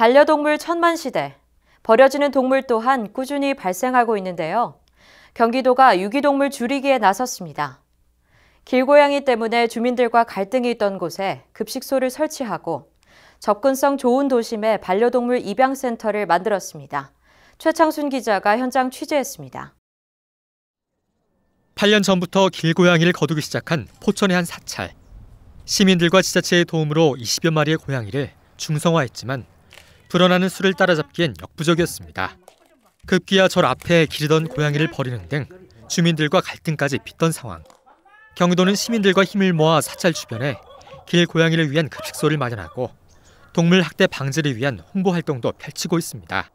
반려동물 천만 시대, 버려지는 동물 또한 꾸준히 발생하고 있는데요. 경기도가 유기동물 줄이기에 나섰습니다. 길고양이 때문에 주민들과 갈등이 있던 곳에 급식소를 설치하고 접근성 좋은 도심에 반려동물 입양센터를 만들었습니다. 최창순 기자가 현장 취재했습니다. 8년 전부터 길고양이를 거두기 시작한 포천의 한 사찰. 시민들과 지자체의 도움으로 20여 마리의 고양이를 중성화했지만 불어나는 술을 따라잡기엔 역부족이었습니다. 급기야 그 절 앞에 기르던 고양이를 버리는 등 주민들과 갈등까지 빚던 상황. 경기도는 시민들과 힘을 모아 사찰 주변에 길 고양이를 위한 급식소를 마련하고 동물 학대 방지를 위한 홍보 활동도 펼치고 있습니다.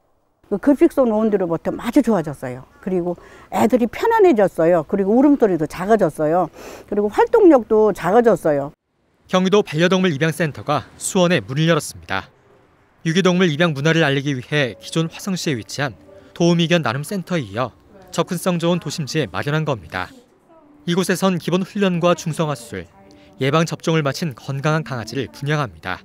그 급식소 노원들로부터 아주 뭐 좋아졌어요. 그리고 애들이 편안해졌어요. 그리고 울음소리도 작아졌어요. 그리고 활동력도 작아졌어요. 경기도 반려동물 입양센터가 수원에 문을 열었습니다. 유기동물 입양 문화를 알리기 위해 기존 화성시에 위치한 도우미견 나눔 센터에 이어 접근성 좋은 도심지에 마련한 겁니다. 이곳에선 기본 훈련과 중성화 술 예방 접종을 마친 건강한 강아지를 분양합니다.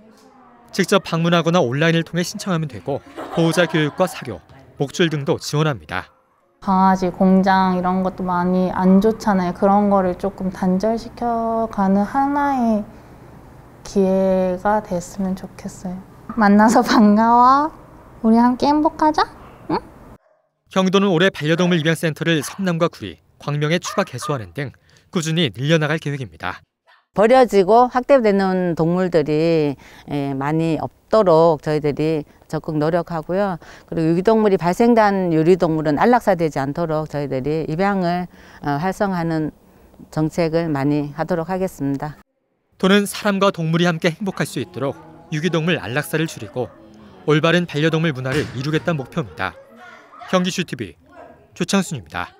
직접 방문하거나 온라인을 통해 신청하면 되고 보호자 교육과 사료, 목줄 등도 지원합니다. 강아지 공장 이런 것도 많이 안 좋잖아요. 그런 거를 조금 단절시켜 가는 하나의 기회가 됐으면 좋겠어요. 만나서 반가워. 우리 함께 행복하자. 응? 경도는 올해 반려동물 입양센터를 성남과 구리, 광명에 추가 개소하는 등 꾸준히 늘려나갈 계획입니다. 버려지고 학대되는 동물들이 예, 많이 없도록 저희들이 적극 노력하고요. 그리고 유기동물이 발생된 유리동물은 안락사되지 않도록 저희들이 입양을 어, 활성화하는 정책을 많이 하도록 하겠습니다. 돈은 사람과 동물이 함께 행복할 수 있도록 유기동물 안락사를 줄이고 올바른 반려동물 문화를 이루겠다는 목표입니다. 현기슈 TV 조창순입니다.